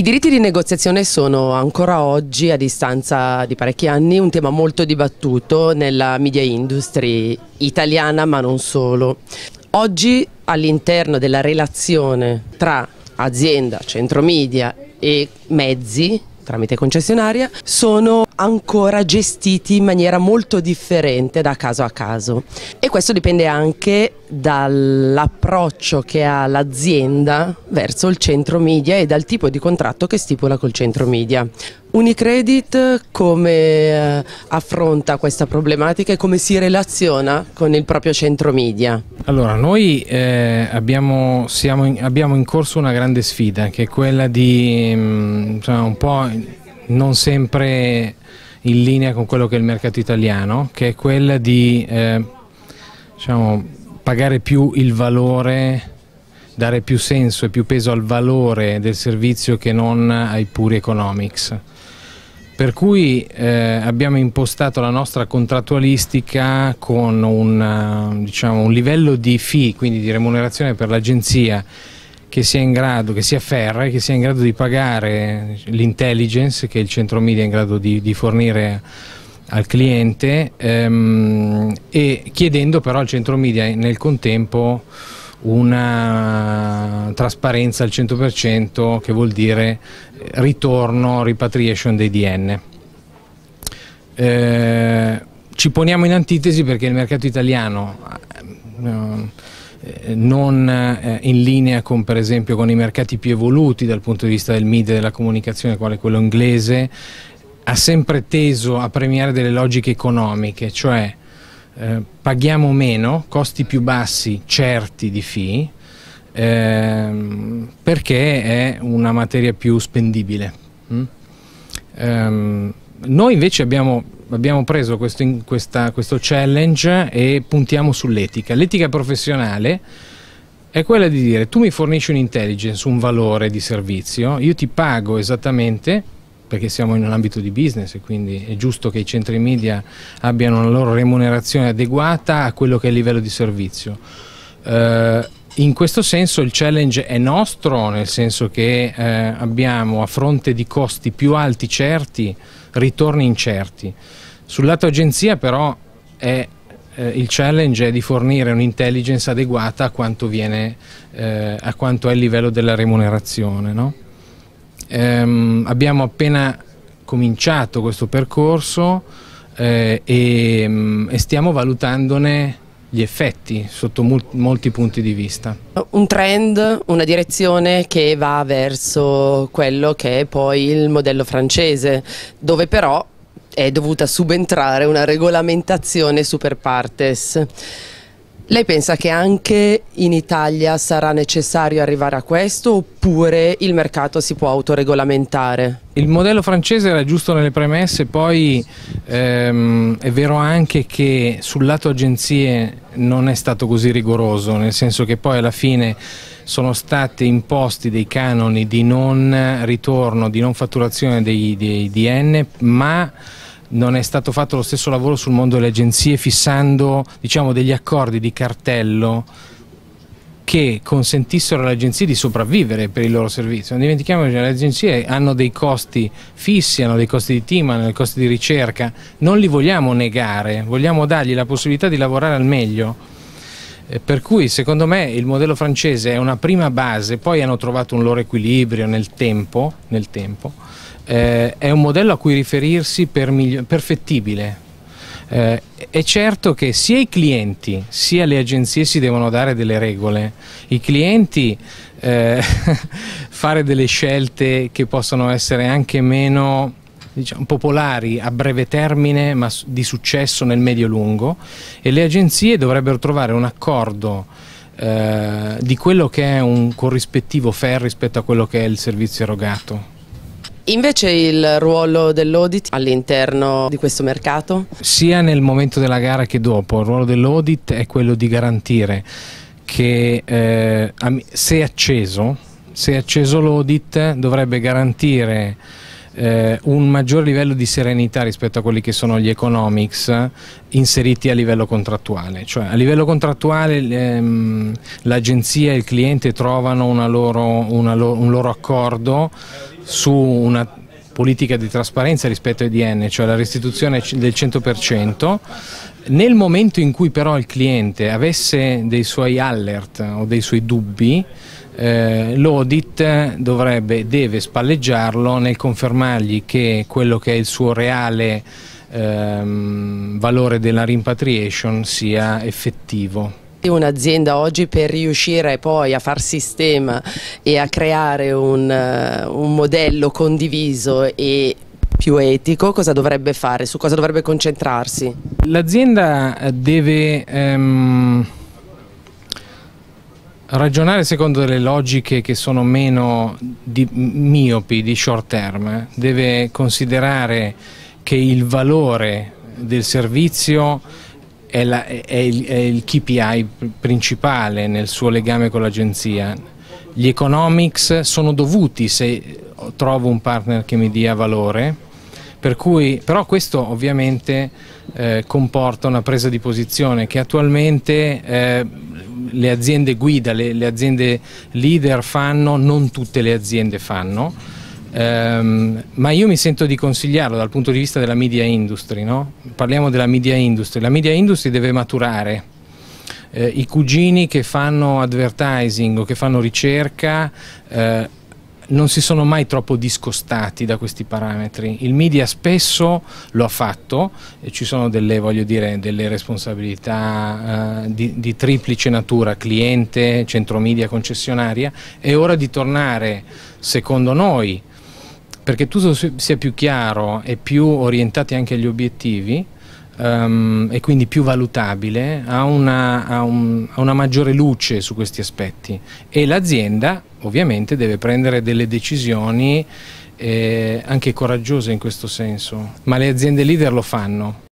I diritti di negoziazione sono ancora oggi, a distanza di parecchi anni, un tema molto dibattuto nella media industry italiana, ma non solo. Oggi all'interno della relazione tra azienda, centro media e mezzi tramite concessionaria sono ancora gestiti in maniera molto differente da caso a caso e questo dipende anche dall'approccio che ha l'azienda verso il centro media e dal tipo di contratto che stipula col centro media. Unicredit come eh, affronta questa problematica e come si relaziona con il proprio centro media? Allora, noi eh, abbiamo, siamo in, abbiamo in corso una grande sfida che è quella di mh, insomma, cioè, un po' non sempre in linea con quello che è il mercato italiano, che è quella di eh, diciamo, pagare più il valore dare più senso e più peso al valore del servizio che non ai puri economics. Per cui eh, abbiamo impostato la nostra contrattualistica con un, eh, diciamo, un livello di fee, quindi di remunerazione per l'agenzia, che sia in grado, che sia ferra, che sia in grado di pagare l'intelligence che il centro media è in grado di, di fornire al cliente ehm, e chiedendo però al centro media nel contempo una trasparenza al 100% che vuol dire eh, ritorno, repatriation dei DN. Eh, ci poniamo in antitesi perché il mercato italiano eh, eh, non in linea con per esempio con i mercati più evoluti dal punto di vista del media e della comunicazione quale quello inglese ha sempre teso a premiare delle logiche economiche, cioè eh, paghiamo meno, costi più bassi, certi di FI, ehm, perché è una materia più spendibile. Mm? Ehm, noi invece abbiamo, abbiamo preso questo, questa, questo challenge e puntiamo sull'etica. L'etica professionale è quella di dire tu mi fornisci un'intelligence, un valore di servizio, io ti pago esattamente perché siamo in un ambito di business e quindi è giusto che i centri media abbiano la loro remunerazione adeguata a quello che è il livello di servizio. Eh, in questo senso il challenge è nostro, nel senso che eh, abbiamo a fronte di costi più alti certi, ritorni incerti. Sul lato agenzia però è, eh, il challenge è di fornire un'intelligence adeguata a quanto, viene, eh, a quanto, è il livello della remunerazione. No? ehm, abbiamo appena cominciato questo percorso eh, e, mm, e stiamo valutandone gli effetti sotto molti punti di vista. Un trend, una direzione che va verso quello che è poi il modello francese, dove però è dovuta subentrare una regolamentazione super partes. Lei pensa che anche in Italia sarà necessario arrivare a questo oppure il mercato si può autoregolamentare? Il modello francese era giusto nelle premesse, poi ehm, è vero anche che sul lato agenzie non è stato così rigoroso, nel senso che poi alla fine sono stati imposti dei canoni di non ritorno, di non fatturazione dei, dei DN, ma non è stato fatto lo stesso lavoro sul mondo delle agenzie fissando diciamo, degli accordi di cartello che consentissero alle agenzie di sopravvivere per il loro servizio. Non dimentichiamo che le agenzie hanno dei costi fissi, hanno dei costi di team, hanno dei costi di ricerca, non li vogliamo negare, vogliamo dargli la possibilità di lavorare al meglio. Eh, per cui secondo me il modello francese è una prima base, poi hanno trovato un loro equilibrio nel tempo, nel tempo eh, è un modello a cui riferirsi per perfettibile. Eh, è certo che sia i clienti sia le agenzie si devono dare delle regole. I clienti eh, fare delle scelte che possono essere anche meno diciamo, popolari a breve termine ma di successo nel medio-lungo e le agenzie dovrebbero trovare un accordo eh, di quello che è un corrispettivo fair rispetto a quello che è il servizio erogato. Invece il ruolo dell'audit all'interno di questo mercato? Sia nel momento della gara che dopo, il ruolo dell'audit è quello di garantire che eh, se acceso, acceso l'audit dovrebbe garantire eh, un maggior livello di serenità rispetto a quelli che sono gli economics inseriti a livello contrattuale. Cioè a livello contrattuale ehm, l'agenzia e il cliente trovano una loro, una lo un loro accordo su una politica di trasparenza rispetto ai EDN, cioè la restituzione del 100%, nel momento in cui però il cliente avesse dei suoi alert o dei suoi dubbi, eh, l'audit dovrebbe, deve spalleggiarlo nel confermargli che quello che è il suo reale ehm, valore della rimpatriation sia effettivo. Un'azienda oggi per riuscire poi a far sistema e a creare un, eh, un modello condiviso e più etico, cosa dovrebbe fare? Su cosa dovrebbe concentrarsi? L'azienda eh, deve ehm, ragionare secondo delle logiche che sono meno di, miopi, di short term, deve considerare che il valore del servizio è, la, è, il, è il KPI principale nel suo legame con l'agenzia. Gli economics sono dovuti se trovo un partner che mi dia valore. Per cui, però questo ovviamente eh, comporta una presa di posizione che attualmente eh, le aziende guida, le, le aziende leader fanno, non tutte le aziende fanno. Um, ma io mi sento di consigliarlo dal punto di vista della media industry, no? parliamo della media industry, la media industry deve maturare, eh, i cugini che fanno advertising o che fanno ricerca eh, non si sono mai troppo discostati da questi parametri, il media spesso lo ha fatto e ci sono delle, dire, delle responsabilità eh, di, di triplice natura, cliente, centro media, concessionaria, è ora di tornare secondo noi perché tutto sia più chiaro e più orientati anche agli obiettivi um, e quindi più valutabile, ha una, ha, un, ha una maggiore luce su questi aspetti e l'azienda ovviamente deve prendere delle decisioni eh, anche coraggiose in questo senso, ma le aziende leader lo fanno.